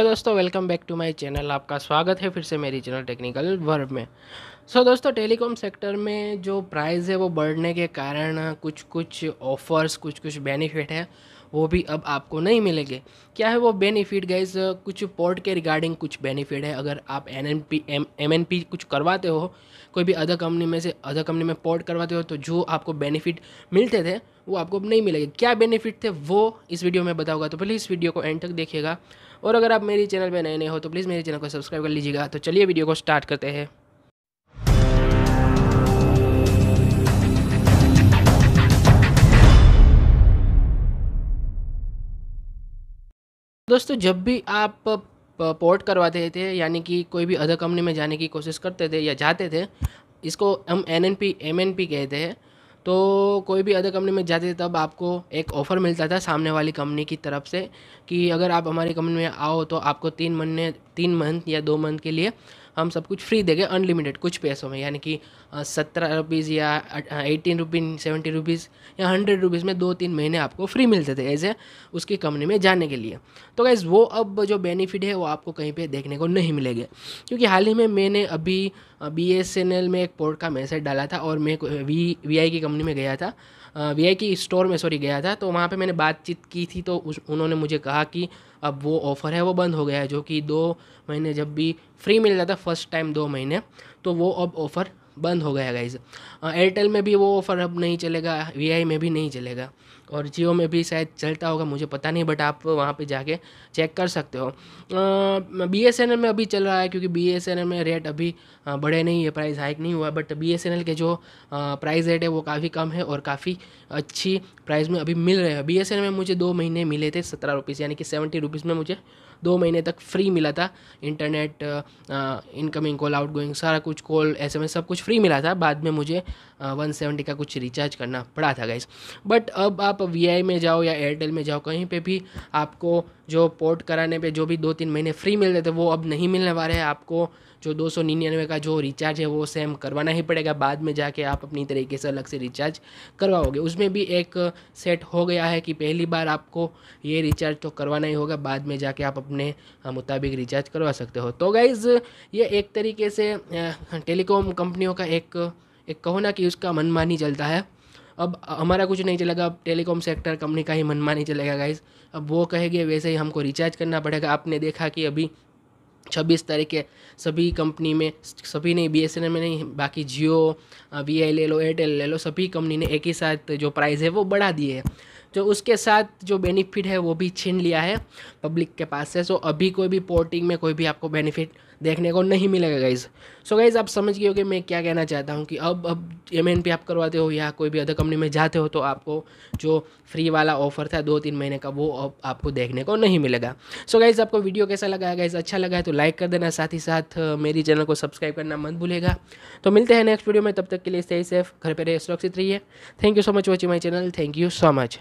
hello दोस्तों welcome back to my channel आपका स्वागत है फिर से मेरी चैनल टेक्निकल वर्ब में सो so, दोस्तों टेलीकॉम सेक्टर में जो प्राइस है वो बढ़ने के कारण कुछ कुछ ऑफर्स कुछ कुछ बेनिफिट है वो भी अब आपको नहीं मिलेंगे क्या है वो बेनिफिट गाइज कुछ पोर्ट के रिगार्डिंग कुछ बेनिफिट है अगर आप N N P M M N P कुछ करवाते हो कोई भी अदर कंपनी में से अदर कंपनी में पोर्ट करवाते हो तो जो आपको बेनिफिट मिलते थे वो आपको अब नहीं मिलेंगे क्या बेनिफिट थे वो इस वीडियो में बताऊंगा तो प्लीज़ वीडियो को एंड तक देखिएगा और अगर आप मेरे चैनल पर नए नए हो तो प्लीज़ मेरे चैनल को सब्सक्राइब कर लीजिएगा तो चलिए वीडियो को स्टार्ट करते हैं दोस्तों जब भी आप पोर्ट करवाते थे यानी कि कोई भी अदर कंपनी में जाने की कोशिश करते थे या जाते थे इसको हम N N P M N P कहते हैं तो कोई भी अदर कंपनी में जाते थे तब आपको एक ऑफ़र मिलता था सामने वाली कंपनी की तरफ से कि अगर आप हमारी कंपनी में आओ तो आपको तीन महीने तीन मंथ या दो मंथ के लिए हम सब कुछ फ्री देंगे अनलिमिटेड कुछ पैसों में यानी कि सत्रह रुपीज़ या एटीन रुपीज़ सेवेंटी रुपीज़ या हंड्रेड रुपीज़ में दो तीन महीने आपको फ्री मिलते थे एज ए उसकी कंपनी में जाने के लिए तो गैस वो अब जो बेनिफिट है वो आपको कहीं पर देखने को नहीं मिलेगा क्योंकि हाल ही में मैंने अभी बी एस एन एल में एक पोर्ट का मैसेज डाला था और मैं वी वी आई की कंपनी में गया था वी आई की स्टोर में सॉरी गया था तो वहाँ पे मैंने बातचीत की थी तो उस उन्होंने मुझे कहा कि अब वो ऑफ़र है वो बंद हो गया है जो कि दो महीने जब भी फ्री मिल रहा था फर्स्ट टाइम दो महीने तो वो अब ऑफ़र बंद हो गया गाइज एयरटेल में भी वो ऑफ़र अब नहीं चलेगा वी में भी नहीं चलेगा और जियो में भी शायद चलता होगा मुझे पता नहीं बट आप वहाँ पे जाके चेक कर सकते हो बी एस एन एल में अभी चल रहा है क्योंकि बी एस एन एल में रेट अभी बढ़े नहीं है प्राइस हाइक नहीं हुआ but B S N L के जो प्राइस रेट है वो काफ़ी कम है और काफ़ी अच्छी प्राइस में अभी मिल रहे हैं बी एस एन एल में मुझे दो महीने मिले थे सत्रह रुपीज़ यानी कि सेवेंटी रुपीज़ में मुझे दो महीने तक फ्री मिला था internet incoming call outgoing सारा कुछ कॉल एस एम एस सब कुछ फ्री मिला था बाद में मुझे वन सेवेंटी का कुछ रिचार्ज करना पड़ा था गाइस बट अब आप आप वी में जाओ या एयरटेल में जाओ कहीं पे भी आपको जो पोर्ट कराने पे जो भी दो तीन महीने फ्री मिल रहे थे वो अब नहीं मिलने वाले हैं आपको जो दो सौ निन्यानवे का जो रिचार्ज है वो सेम करवाना ही पड़ेगा बाद में जाके आप अपनी तरीके से अलग से रिचार्ज करवाओगे उसमें भी एक सेट हो गया है कि पहली बार आपको ये रिचार्ज तो करवाना ही होगा बाद में जाके आप अपने मुताबिक रिचार्ज करवा सकते हो तो गाइज़ ये एक तरीके से टेलीकॉम कंपनियों का एक एक कहो ना कि उसका मनमानी चलता है अब हमारा कुछ नहीं चलेगा अब टेलीकॉम सेक्टर कंपनी का ही मनमानी चलेगा गाइज अब वो कहेंगे वैसे ही हमको रिचार्ज करना पड़ेगा आपने देखा कि अभी छब्बीस तारीख के सभी कंपनी में सभी नहीं बी एस एन एल में नहीं बाकी जियो वी आई ले लो एयरटेल ले लो सभी कंपनी ने एक ही साथ जो प्राइस है वो बढ़ा दिए है तो उसके साथ जो बेनिफिट है वो भी छीन लिया है पब्लिक के पास से सो अभी कोई भी पोर्टिंग में कोई भी आपको बेनिफिट देखने को नहीं मिलेगा गाइज सो गाइज आप समझ गए हो कि मैं क्या कहना चाहता हूँ कि अब अब एम एन पी आप करवाते हो या कोई भी अदर कंपनी में जाते हो तो आपको जो फ्री वाला ऑफर था दो तीन महीने का वो अब आपको देखने को नहीं मिलेगा सो so गाइज आपको वीडियो कैसा लगा है गाइज अच्छा लगा है तो लाइक कर देना साथ ही साथ uh, मेरी चैनल को सब्सक्राइब करना मत भूलेगा तो मिलते हैं नेक्स्ट वीडियो में तब तक के लिए स्टे सेफ घर पर रहे सुरक्षित रहिए thank you so much watching my channel thank you so much